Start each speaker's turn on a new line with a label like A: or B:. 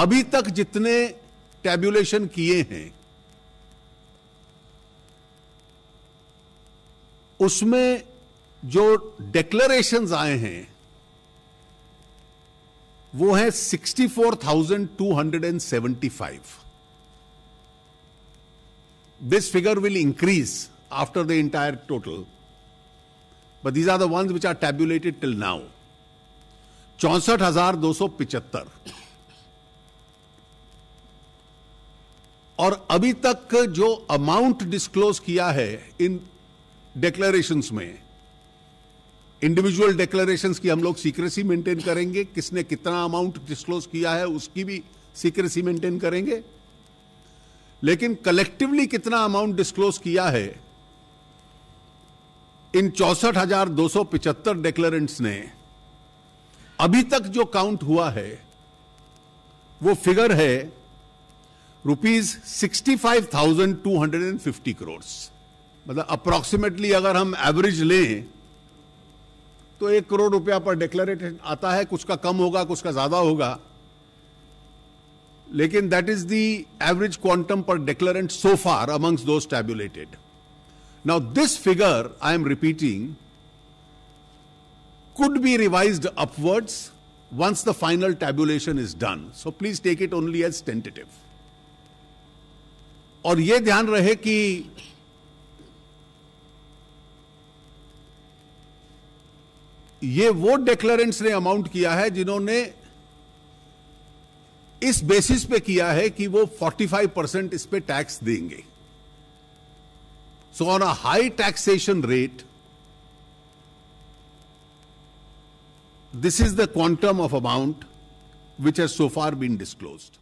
A: अभी तक जितने टैब्यूलेशन किए हैं उसमें जो डिक्लेरेशन आए हैं वो है 64,275. This figure will increase after the entire total but these are the ones which are tabulated till now चौसठ हजार दो सौ पिचहत्तर और अभी तक जो अमाउंट डिस्क्लोज किया है इन डेक्लेरेशन में इंडिविजुअल डिक्लेरेशंस की हम लोग सीक्रेसी मेंटेन करेंगे किसने कितना अमाउंट डिस्क्लोज किया है उसकी भी सीक्रेसी मेंटेन करेंगे लेकिन कलेक्टिवली कितना अमाउंट डिस्क्लोज किया है इन चौसठ हजार दो सौ पिचहत्तर डिक्लेरेंट्स ने अभी तक जो काउंट हुआ है वो फिगर है rupees sixty five thousand two hundred and fifty crore मतलब अप्रोक्सीमेटली अगर हम एवरेज लें तो एक करोड़ रुपया पर डिक्लेरेशन आता है कुछ का कम होगा कुछ का ज्यादा होगा लेकिन that is the average quantum per declarant so far amongst दो tabulated now this figure I am repeating could be revised upwards once the final tabulation is done so please take it only as tentative और यह ध्यान रहे कि ये वो डेक्लरेंट्स ने amount किया है जिन्होंने इस बेसिस पे किया है कि वो 45 परसेंट इस पे टैक्स देंगे so on a high taxation rate this is the quantum of amount which has so far been disclosed